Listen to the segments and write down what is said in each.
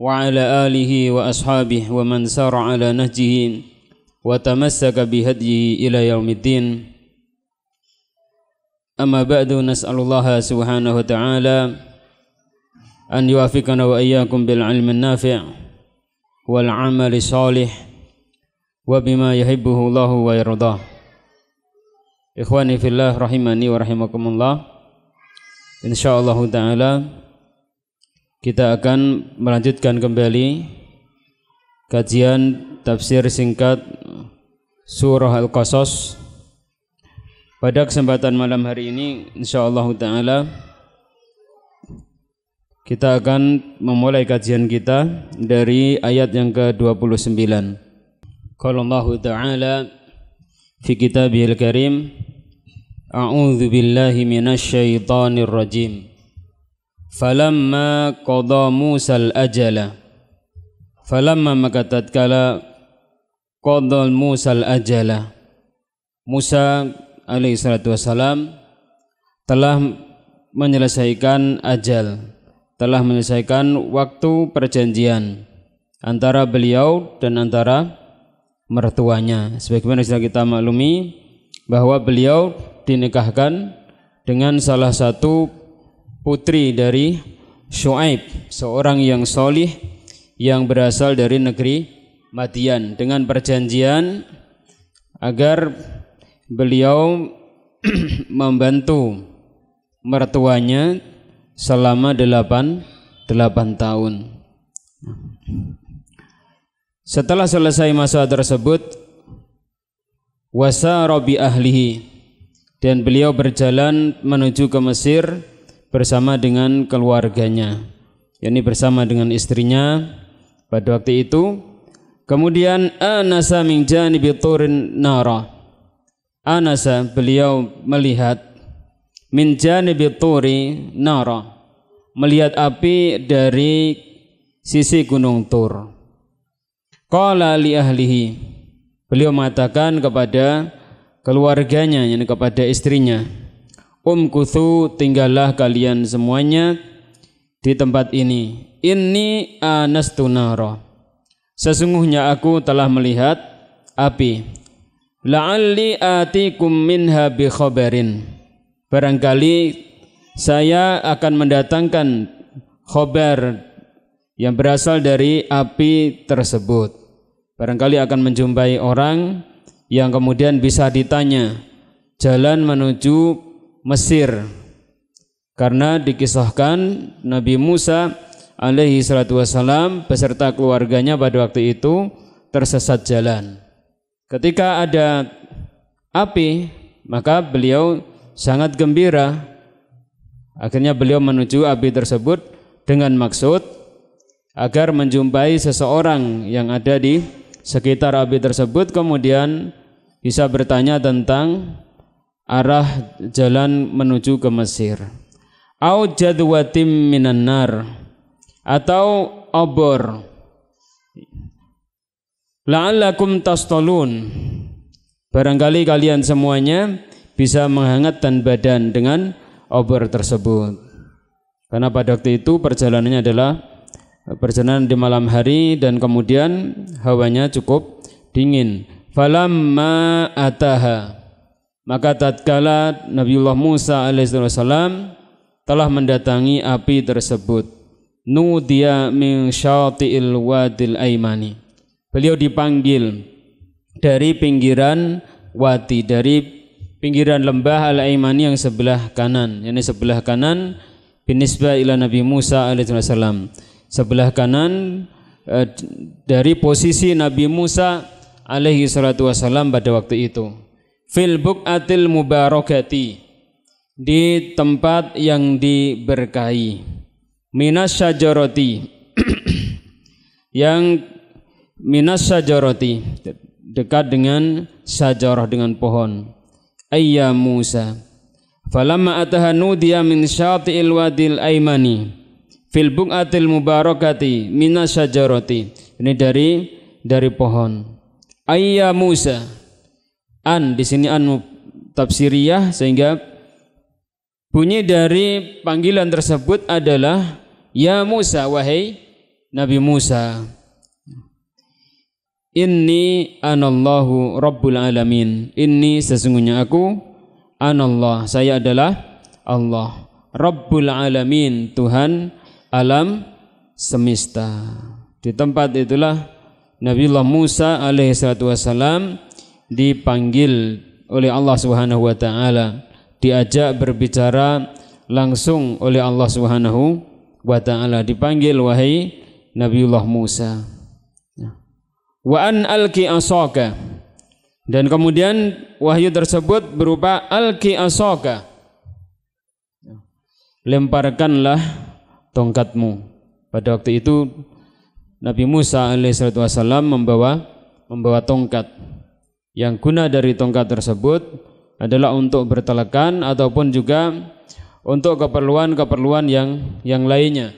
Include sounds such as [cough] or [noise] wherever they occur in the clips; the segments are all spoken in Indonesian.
وعلى آله وأصحابه ومن سار على نهجه وتمسك بهديه إلى يوم الدين أما بعد نسأل الله سبحانه وتعالى أن يوافقنا وإياكم بالعلم النافع والعمل الصالح وبما يحبه الله ويرضاه إخواني في الله رحمني ورحمكم الله إن شاء الله تعالى Kita akan melanjutkan kembali kajian tafsir singkat surah Al-Qasas. Pada kesempatan malam hari ini insyaallah taala kita akan memulai kajian kita dari ayat yang ke-29. Qala Allah taala fi kitabihil karim A'udzu billahi minasy syaithanir rajim. Falamma qadha Musa al-ajala Falamma maka tatkala qadha Musa al-ajala Musa alaihi salatu wasalam telah menyelesaikan ajal telah menyelesaikan waktu perjanjian antara beliau dan antara mertuanya sebagaimana sudah kita maklumi bahwa beliau dinikahkan dengan salah satu putri dari Shu'aib, seorang yang solih yang berasal dari negeri Madian dengan perjanjian agar beliau [clears throat] membantu mertuanya selama delapan, delapan tahun. Setelah selesai masa tersebut, wasa robi ahlihi dan beliau berjalan menuju ke Mesir bersama dengan keluarganya yakni bersama dengan istrinya pada waktu itu kemudian anasa min janibi turin nara anasa beliau melihat min janibi turi nara melihat api dari sisi gunung tur qala li ahlihi beliau mengatakan kepada keluarganya yakni kepada istrinya umkuthu tinggallah kalian semuanya di tempat ini. Ini anastu naro. Sesungguhnya aku telah melihat api. La'alli atikum minha bi khabarin. Barangkali saya akan mendatangkan khabar yang berasal dari api tersebut. Barangkali akan menjumpai orang yang kemudian bisa ditanya jalan menuju Mesir. Karena dikisahkan Nabi Musa alaihi salatu wasalam beserta keluarganya pada waktu itu tersesat jalan. Ketika ada api, maka beliau sangat gembira. Akhirnya beliau menuju api tersebut dengan maksud agar menjumpai seseorang yang ada di sekitar api tersebut kemudian bisa bertanya tentang arah jalan menuju ke Mesir. Au jadwatim minan nar atau obor. La'allakum tastolun. Barangkali kalian semuanya bisa menghangatkan badan dengan obor tersebut. Karena pada waktu itu perjalanannya adalah perjalanan di malam hari dan kemudian hawanya cukup dingin. Falamma ataha maka tatkala Nabiullah Musa alaihissalam telah mendatangi api tersebut. Nudia min syati'il wadil aimani. Beliau dipanggil dari pinggiran wadi, dari pinggiran lembah al-aimani yang sebelah kanan. Yang sebelah kanan binisbah ilah Nabi Musa alaihissalam. Sebelah kanan eh, dari posisi Nabi Musa alaihi salatu pada waktu itu fil buqatil mubarakati di tempat yang diberkahi minas syajarati [clears throat] yang minas syajarati dekat dengan sajarah dengan pohon ayya Musa falamma atahanu dia min syati'il wadil aimani fil buqatil mubarakati minas syajarati ini dari dari pohon ayya Musa an di sini an tafsiriyah sehingga bunyi dari panggilan tersebut adalah ya Musa wahai Nabi Musa Inni anallahu rabbul alamin ini sesungguhnya aku anallah saya adalah Allah Rabbul alamin Tuhan alam semesta di tempat itulah Nabi Allah Musa alaihi salatu wasalam dipanggil oleh Allah Subhanahu wa taala, diajak berbicara langsung oleh Allah Subhanahu wa taala, dipanggil wahai Nabiullah Musa. Wa an alki asaka. Dan kemudian wahyu tersebut berupa alki asaka. Lemparkanlah tongkatmu. Pada waktu itu Nabi Musa alaihissalam membawa membawa tongkat. Yang guna dari tongkat tersebut adalah untuk bertelekan ataupun juga untuk keperluan-keperluan yang yang lainnya.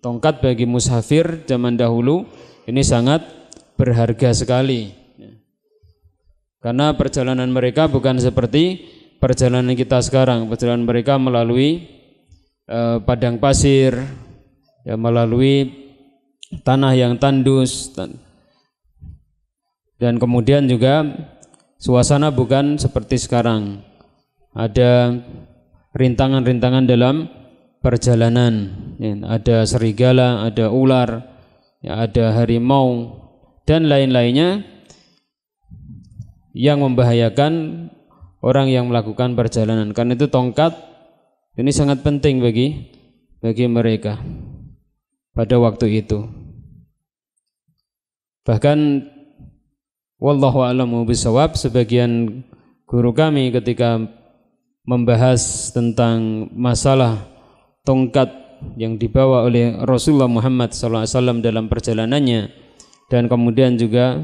Tongkat bagi musafir zaman dahulu ini sangat berharga sekali. Karena perjalanan mereka bukan seperti perjalanan kita sekarang. Perjalanan mereka melalui eh, padang pasir, ya, melalui tanah yang tandus, dan kemudian juga Suasana bukan seperti sekarang. Ada rintangan-rintangan dalam perjalanan. Ya, ada serigala, ada ular, ya, ada harimau, dan lain-lainnya yang membahayakan orang yang melakukan perjalanan. Karena itu tongkat ini sangat penting bagi bagi mereka pada waktu itu. Bahkan Wallahu a'lamu bisawab. Sebagian guru kami ketika membahas tentang masalah tongkat yang dibawa oleh Rasulullah Muhammad SAW dalam perjalanannya dan kemudian juga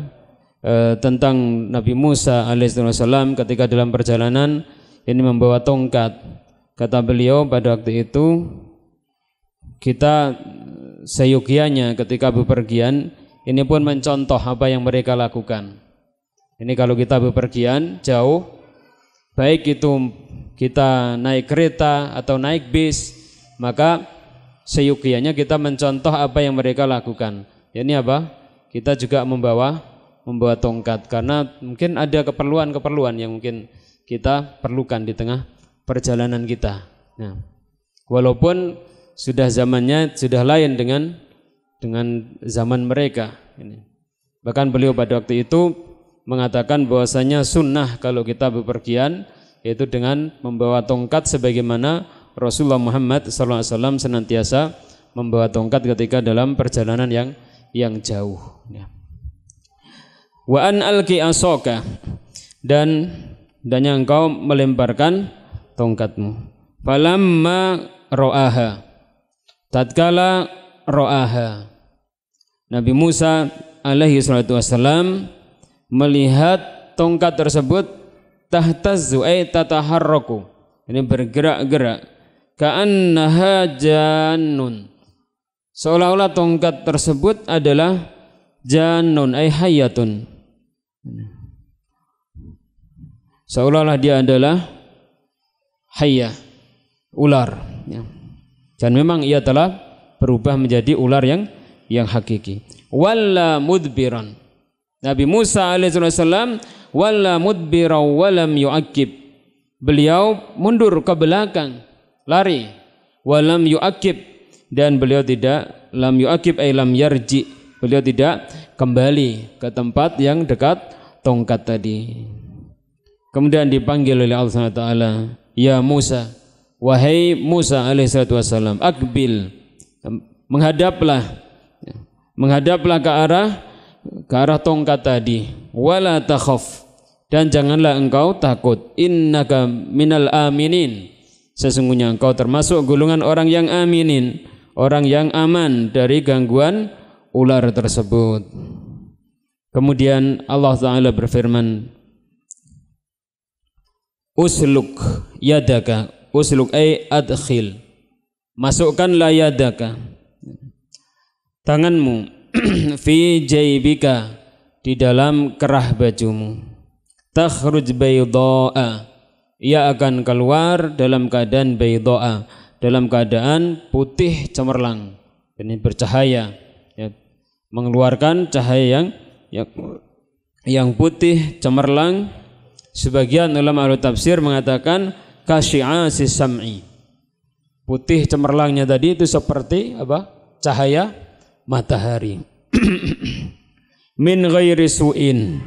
e, tentang Nabi Musa alaihissalam ketika dalam perjalanan ini membawa tongkat kata beliau pada waktu itu kita seyogianya ketika bepergian ini pun mencontoh apa yang mereka lakukan ini kalau kita bepergian jauh, baik itu kita naik kereta atau naik bis, maka seyukianya kita mencontoh apa yang mereka lakukan. Ini apa? Kita juga membawa membawa tongkat karena mungkin ada keperluan-keperluan yang mungkin kita perlukan di tengah perjalanan kita. Nah, walaupun sudah zamannya sudah lain dengan dengan zaman mereka. Bahkan beliau pada waktu itu mengatakan bahwasanya sunnah kalau kita bepergian yaitu dengan membawa tongkat sebagaimana Rasulullah Muhammad SAW senantiasa membawa tongkat ketika dalam perjalanan yang yang jauh. Ya. Wa an alki asoka dan dan yang engkau melemparkan tongkatmu. Falamma ro'aha. Tatkala ro'aha. Nabi Musa alaihi salatu wassalam melihat tongkat tersebut tahtazu ay tataharraku ini bergerak-gerak ka'annaha janun seolah-olah tongkat tersebut adalah janun ay hayatun seolah-olah dia adalah hayah ular ya. dan memang ia telah berubah menjadi ular yang yang hakiki walla mudbiran Nabi Musa alaihissalam wala mudbira walam yuakib. Beliau mundur ke belakang, lari. Walam yuakib dan beliau tidak lam yuakib ay lam yarji. Beliau tidak kembali ke tempat yang dekat tongkat tadi. Kemudian dipanggil oleh Allah Subhanahu wa taala, "Ya Musa, wahai Musa alaihissalam, akbil." Menghadaplah ya, menghadaplah ke arah ke arah tongkat tadi wala takhaf dan janganlah engkau takut innaka minal aminin sesungguhnya engkau termasuk golongan orang yang aminin orang yang aman dari gangguan ular tersebut kemudian Allah taala berfirman usluk yadaka usluk ay adkhil masukkanlah yadaka tanganmu [clears throat] fi jaibika di dalam kerah bajumu takhruj doa ia akan keluar dalam keadaan doa dalam keadaan putih cemerlang ini bercahaya ya, mengeluarkan cahaya yang yang, yang putih cemerlang sebagian ulama al tafsir mengatakan kasyi'a sam'i putih cemerlangnya tadi itu seperti apa cahaya matahari. [clears throat] min ghairi su'in.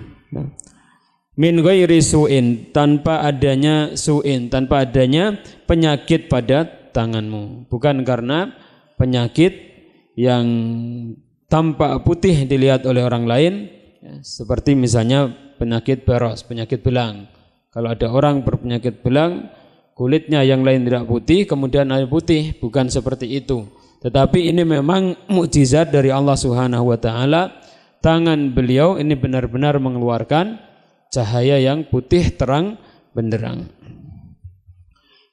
Min ghairi su'in, tanpa adanya su'in, tanpa adanya penyakit pada tanganmu. Bukan karena penyakit yang tampak putih dilihat oleh orang lain, ya, seperti misalnya penyakit beros, penyakit belang. Kalau ada orang berpenyakit belang, kulitnya yang lain tidak putih, kemudian air putih, bukan seperti itu. Tetapi ini memang mukjizat dari Allah Subhanahu wa taala. Tangan beliau ini benar-benar mengeluarkan cahaya yang putih terang benderang.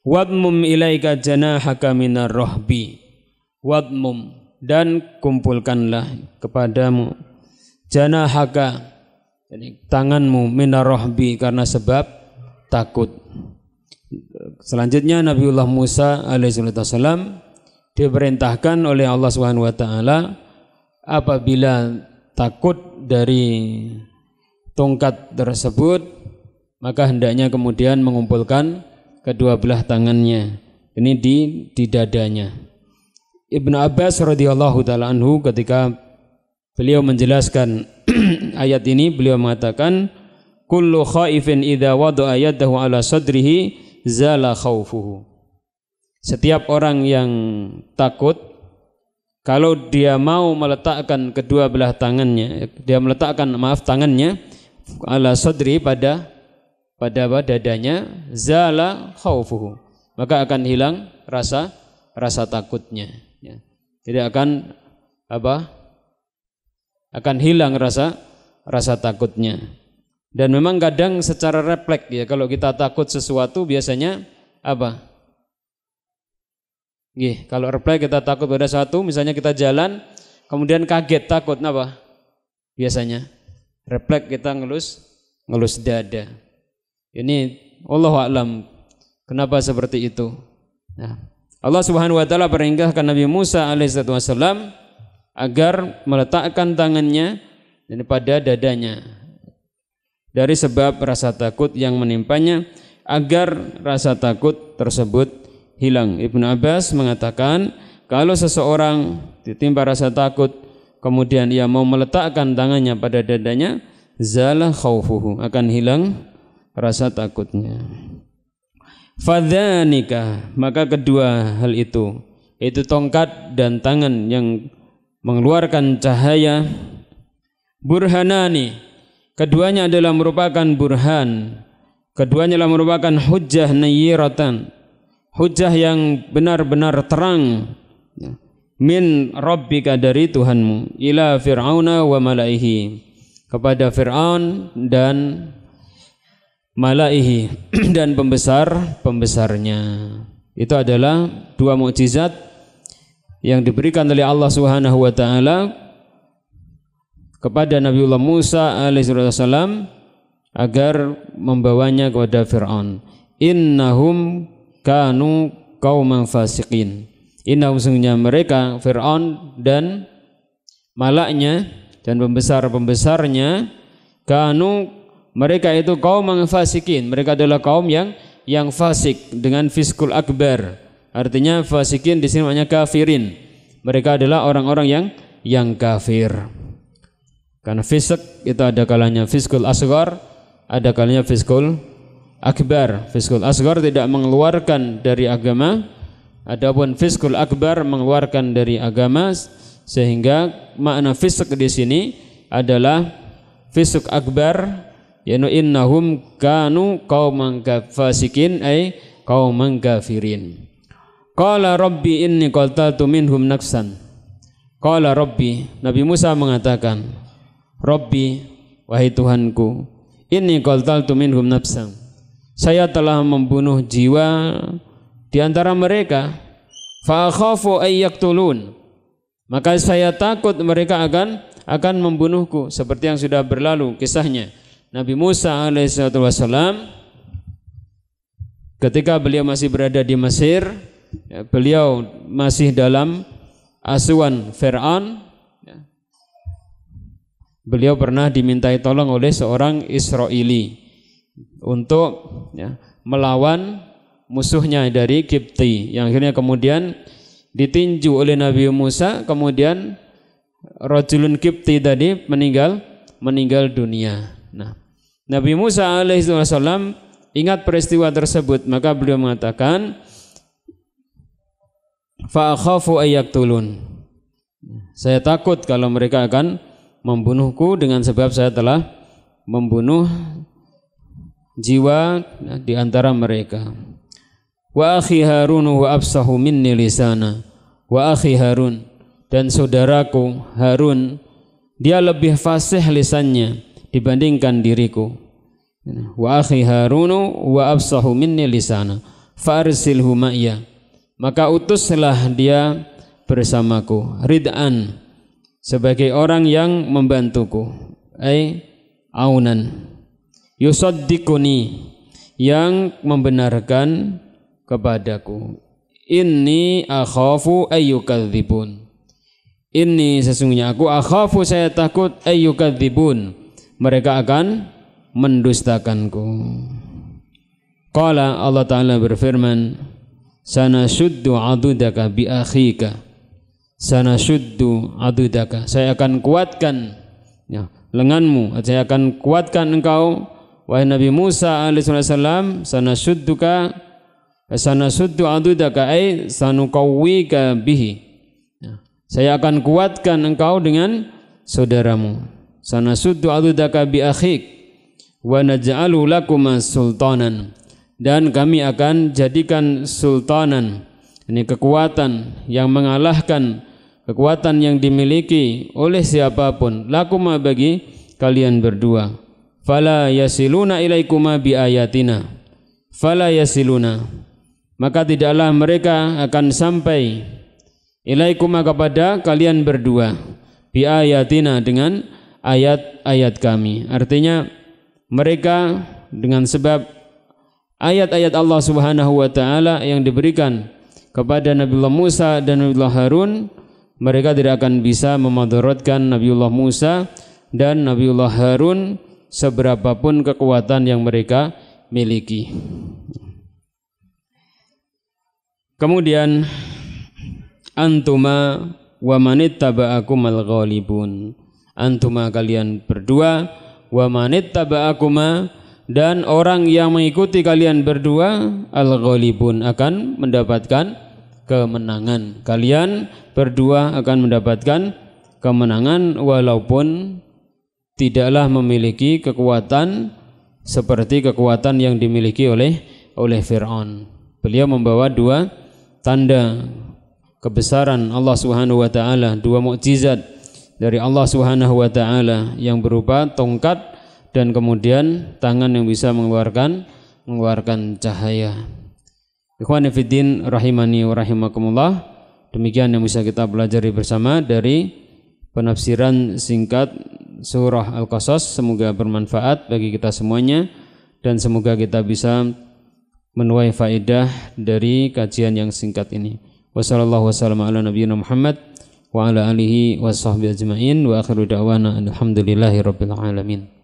Wadmum ilaika janahaka minar rohbi. Wadmum dan kumpulkanlah kepadamu janahaka jadi tanganmu minar rohbi karena sebab takut. Selanjutnya Nabiullah Musa alaihissalam diperintahkan oleh Allah Subhanahu wa taala apabila takut dari tongkat tersebut maka hendaknya kemudian mengumpulkan kedua belah tangannya ini di di dadanya Ibnu Abbas radhiyallahu taala anhu ketika beliau menjelaskan [clears throat] ayat ini beliau mengatakan kullu khaifin idza wada'a yadahu ala sadrihi zala khaufuhu setiap orang yang takut kalau dia mau meletakkan kedua belah tangannya, dia meletakkan maaf tangannya ala sodri pada pada dadanya zala khaufuhu maka akan hilang rasa rasa takutnya ya. tidak akan apa akan hilang rasa rasa takutnya dan memang kadang secara refleks ya kalau kita takut sesuatu biasanya apa Gih, kalau reply kita takut pada satu, misalnya kita jalan, kemudian kaget takut, apa? Biasanya reply kita ngelus, ngelus dada. Ini Allah alam. Kenapa seperti itu? Nah, Allah Subhanahu wa taala peringatkan Nabi Musa alaihissalam agar meletakkan tangannya pada dadanya dari sebab rasa takut yang menimpanya agar rasa takut tersebut hilang. Ibnu Abbas mengatakan, kalau seseorang ditimpa rasa takut, kemudian ia mau meletakkan tangannya pada dadanya, zala khaufuhu, akan hilang rasa takutnya. Fadhanika, maka kedua hal itu, itu tongkat dan tangan yang mengeluarkan cahaya burhanani keduanya adalah merupakan burhan keduanya adalah merupakan hujjah nayiratan, hujah yang benar-benar terang ya. min rabbika dari Tuhanmu ila fir'auna wa malaihi kepada Fir'aun dan malaihi [clears throat] dan pembesar-pembesarnya. Itu adalah dua mukjizat yang diberikan oleh Allah Subhanahu wa taala kepada Nabiullah Musa alaihissalam agar membawanya kepada Firaun. Innahum kanu kau fasiqin. Inna usungnya mereka Fir'aun dan malaknya dan pembesar-pembesarnya kanu mereka itu kaum yang Mereka adalah kaum yang yang fasik dengan fiskul akbar. Artinya fasikin di sini maknanya kafirin. Mereka adalah orang-orang yang yang kafir. Karena fisik itu ada kalanya fiskul asgar, ada kalanya fiskul akbar fiskul asgar tidak mengeluarkan dari agama adapun fiskul akbar mengeluarkan dari agama sehingga makna fisq di sini adalah fisq akbar yaitu innahum kanu qauman fasikin ay qauman kafirin qala rabbi inni qataltu minhum nafsan qala rabbi Nabi Musa mengatakan rabbi wahai Tuhanku inni qataltu minhum nafsan saya telah membunuh jiwa di antara mereka fa khafu maka saya takut mereka akan akan membunuhku seperti yang sudah berlalu kisahnya Nabi Musa alaihissalatu wassalam ketika beliau masih berada di Mesir ya, beliau masih dalam asuhan Fir'aun ya. beliau pernah dimintai tolong oleh seorang Israeli untuk ya, melawan musuhnya dari Kipti yang akhirnya kemudian ditinju oleh Nabi Musa kemudian Rajulun Kipti tadi meninggal meninggal dunia. Nah, Nabi Musa alaihissalam ingat peristiwa tersebut maka beliau mengatakan fa'akhafu ayak ayyaktulun. Saya takut kalau mereka akan membunuhku dengan sebab saya telah membunuh jiwa ya, di antara mereka. Wa akhi Harun wa absahu minni lisana. Wa akhi Harun dan saudaraku Harun dia lebih fasih lisannya dibandingkan diriku. Ya, wa akhi Harun wa absahu minni lisana. Farsilhu ma'ya. Maka utuslah dia bersamaku rid'an sebagai orang yang membantuku ai aunan yusaddikuni yang membenarkan kepadaku inni akhafu ayyukadzibun Ini sesungguhnya aku akhafu saya takut ayyukadzibun mereka akan mendustakanku qala Allah taala berfirman sana syuddu adudaka bi akhika sana syuddu adudaka saya akan kuatkan ya, lenganmu saya akan kuatkan engkau Wahai Nabi Musa alaihissalam, sanasudduka sanasuddu adudaka ay sanukawwika bihi. Ya. Saya akan kuatkan engkau dengan saudaramu. Sanasuddu adudaka bi akhik wa naj'alu lakuma sultanan. Dan kami akan jadikan sultanan ini kekuatan yang mengalahkan kekuatan yang dimiliki oleh siapapun lakuma bagi kalian berdua fala yasiluna ilaikuma bi ayatina fala yasiluna maka tidaklah mereka akan sampai ilaikuma kepada kalian berdua bi ayatina dengan ayat-ayat kami artinya mereka dengan sebab ayat-ayat Allah Subhanahu wa taala yang diberikan kepada Nabiullah Musa dan Nabiullah Harun mereka tidak akan bisa memadaratkan Nabiullah Musa dan Nabiullah Harun seberapapun kekuatan yang mereka miliki. Kemudian antuma wa manittaba'akum al-ghalibun. Antuma kalian berdua wa manittaba'akuma dan orang yang mengikuti kalian berdua al-ghalibun akan mendapatkan kemenangan. Kalian berdua akan mendapatkan kemenangan walaupun tidaklah memiliki kekuatan seperti kekuatan yang dimiliki oleh oleh Fir'aun. Beliau membawa dua tanda kebesaran Allah Subhanahu wa taala, dua mukjizat dari Allah Subhanahu wa taala yang berupa tongkat dan kemudian tangan yang bisa mengeluarkan mengeluarkan cahaya. Ikhwan fillah rahimani wa rahimakumullah. Demikian yang bisa kita pelajari bersama dari penafsiran singkat surah Al-Qasas. Semoga bermanfaat bagi kita semuanya dan semoga kita bisa menuai faedah dari kajian yang singkat ini. Wassalamualaikum warahmatullahi wabarakatuh. wa ala alihi ajmain wa akhiru da'wana alhamdulillahi rabbil alamin.